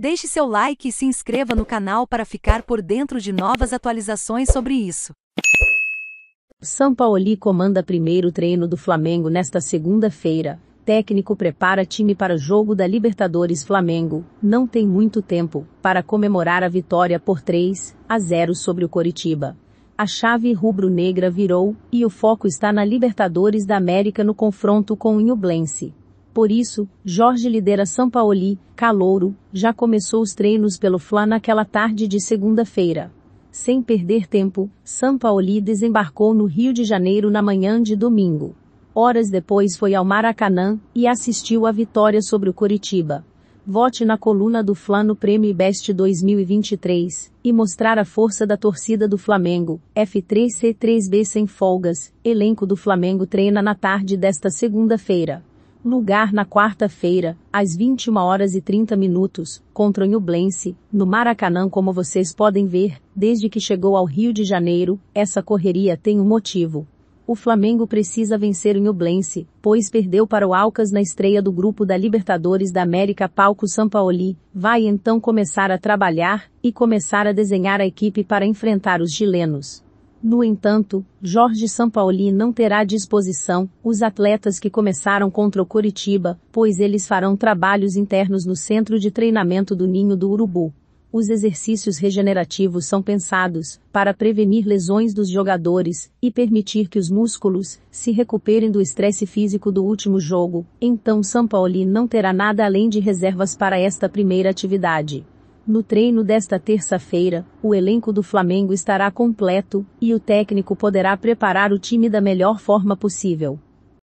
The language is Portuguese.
Deixe seu like e se inscreva no canal para ficar por dentro de novas atualizações sobre isso. São Paoli comanda primeiro treino do Flamengo nesta segunda-feira. Técnico prepara time para jogo da Libertadores Flamengo. Não tem muito tempo para comemorar a vitória por 3 a 0 sobre o Coritiba. A chave rubro-negra virou e o foco está na Libertadores da América no confronto com o Inublense. Por isso, Jorge lidera São Paoli, calouro, já começou os treinos pelo Fla naquela tarde de segunda-feira. Sem perder tempo, São Paoli desembarcou no Rio de Janeiro na manhã de domingo. Horas depois foi ao Maracanã e assistiu à vitória sobre o Coritiba. Vote na coluna do Fla no Prêmio Best 2023 e mostrar a força da torcida do Flamengo. F3C3B sem folgas. Elenco do Flamengo treina na tarde desta segunda-feira lugar na quarta-feira, às 21 horas e 30 minutos, contra o Nublense, no Maracanã como vocês podem ver, desde que chegou ao Rio de Janeiro, essa correria tem um motivo. O Flamengo precisa vencer o Nublense, pois perdeu para o Alcas na estreia do grupo da Libertadores da América Palco Sampaoli, vai então começar a trabalhar, e começar a desenhar a equipe para enfrentar os chilenos. No entanto, Jorge Sampaoli não terá à disposição os atletas que começaram contra o Coritiba, pois eles farão trabalhos internos no centro de treinamento do Ninho do Urubu. Os exercícios regenerativos são pensados para prevenir lesões dos jogadores e permitir que os músculos se recuperem do estresse físico do último jogo, então Sampaoli não terá nada além de reservas para esta primeira atividade. No treino desta terça-feira, o elenco do Flamengo estará completo e o técnico poderá preparar o time da melhor forma possível.